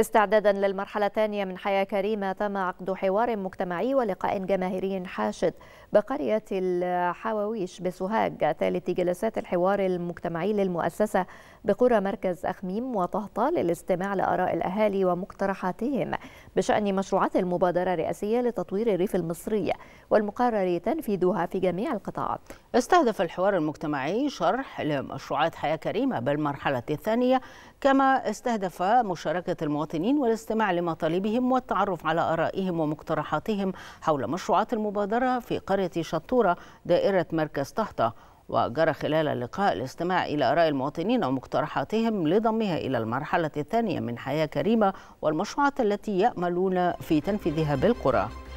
استعدادا للمرحلة الثانية من حياة كريمة تم عقد حوار مجتمعي ولقاء جماهيري حاشد بقرية الحواويش بسوهاج ثالث جلسات الحوار المجتمعي للمؤسسة بقرى مركز أخميم وطهطة للاستماع لآراء الأهالي ومقترحاتهم بشأن مشروعات المبادرة الرئاسية لتطوير الريف المصري والمقرر تنفيذها في جميع القطاعات استهدف الحوار المجتمعي شرح لمشروعات حياة كريمة بالمرحلة الثانية كما استهدف مشاركة المواطنين المواطنين والاستماع لمطالبهم والتعرف على آرائهم ومقترحاتهم حول مشروعات المبادرة في قرية شطورة دائرة مركز طهطة وجرى خلال اللقاء الاستماع إلى آراء المواطنين ومقترحاتهم لضمها إلى المرحلة الثانية من حياة كريمة والمشروعات التي يأملون في تنفيذها بالقرى